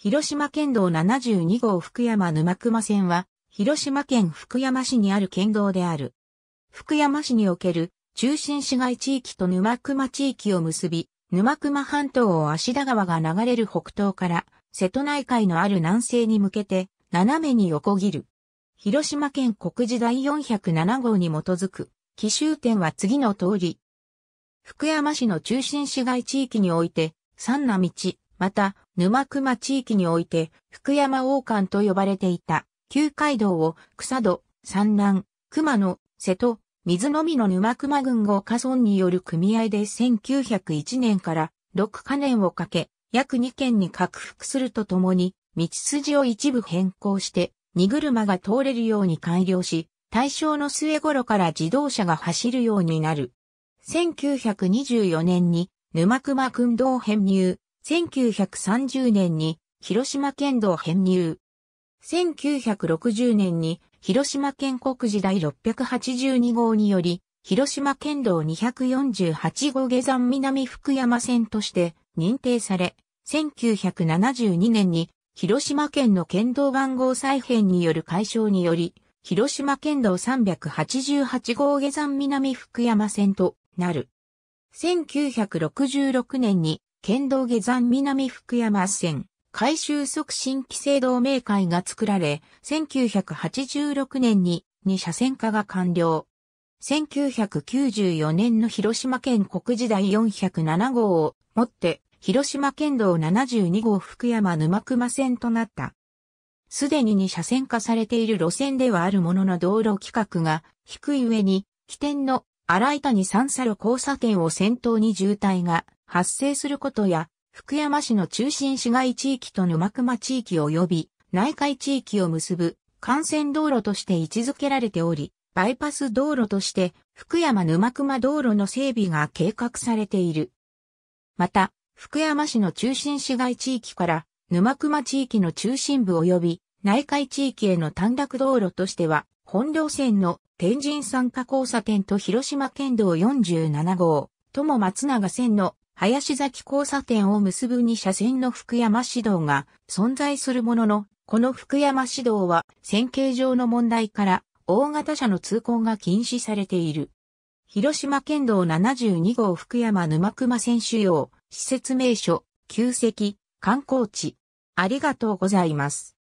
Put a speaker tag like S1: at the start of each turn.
S1: 広島県道72号福山沼熊線は、広島県福山市にある県道である。福山市における中心市街地域と沼熊地域を結び、沼熊半島を芦田川が流れる北東から瀬戸内海のある南西に向けて斜めに横切る。広島県国時第407号に基づく奇襲点は次の通り。福山市の中心市街地域において、三な道、また沼熊地域において、福山王冠と呼ばれていた、旧街道を草戸、山南、熊野、瀬戸、水のみの沼熊群を河村による組合で1901年から6カ年をかけ、約2件に拡幅するとともに、道筋を一部変更して、荷車が通れるように改良し、大正の末頃から自動車が走るようになる。1924年に沼熊群道編入、1930年に広島県道編入。1960年に広島県国時代682号により、広島県道248号下山南福山線として認定され、1972年に広島県の県道番号再編による解消により、広島県道388号下山南福山線となる。1966年に県道下山南福山線、改修促進規制同盟会が作られ、1986年に2車線化が完了。1994年の広島県国時代407号をもって広島県道72号福山沼熊線となった。すでに2車線化されている路線ではあるものの道路規格が低い上に、起点の荒井谷三差路交差点を先頭に渋滞が発生することや、福山市の中心市街地域と沼熊地域及び内海地域を結ぶ幹線道路として位置づけられており、バイパス道路として福山沼熊道路の整備が計画されている。また、福山市の中心市街地域から沼熊地域の中心部及び内海地域への短絡道路としては、本領線の天神三加交差点と広島県道47号、友松永線の林崎交差点を結ぶ2車線の福山市道が存在するものの、この福山市道は線形上の問題から大型車の通行が禁止されている。広島県道72号福山沼熊線主要、施設名所、旧跡、観光地。ありがとうございます。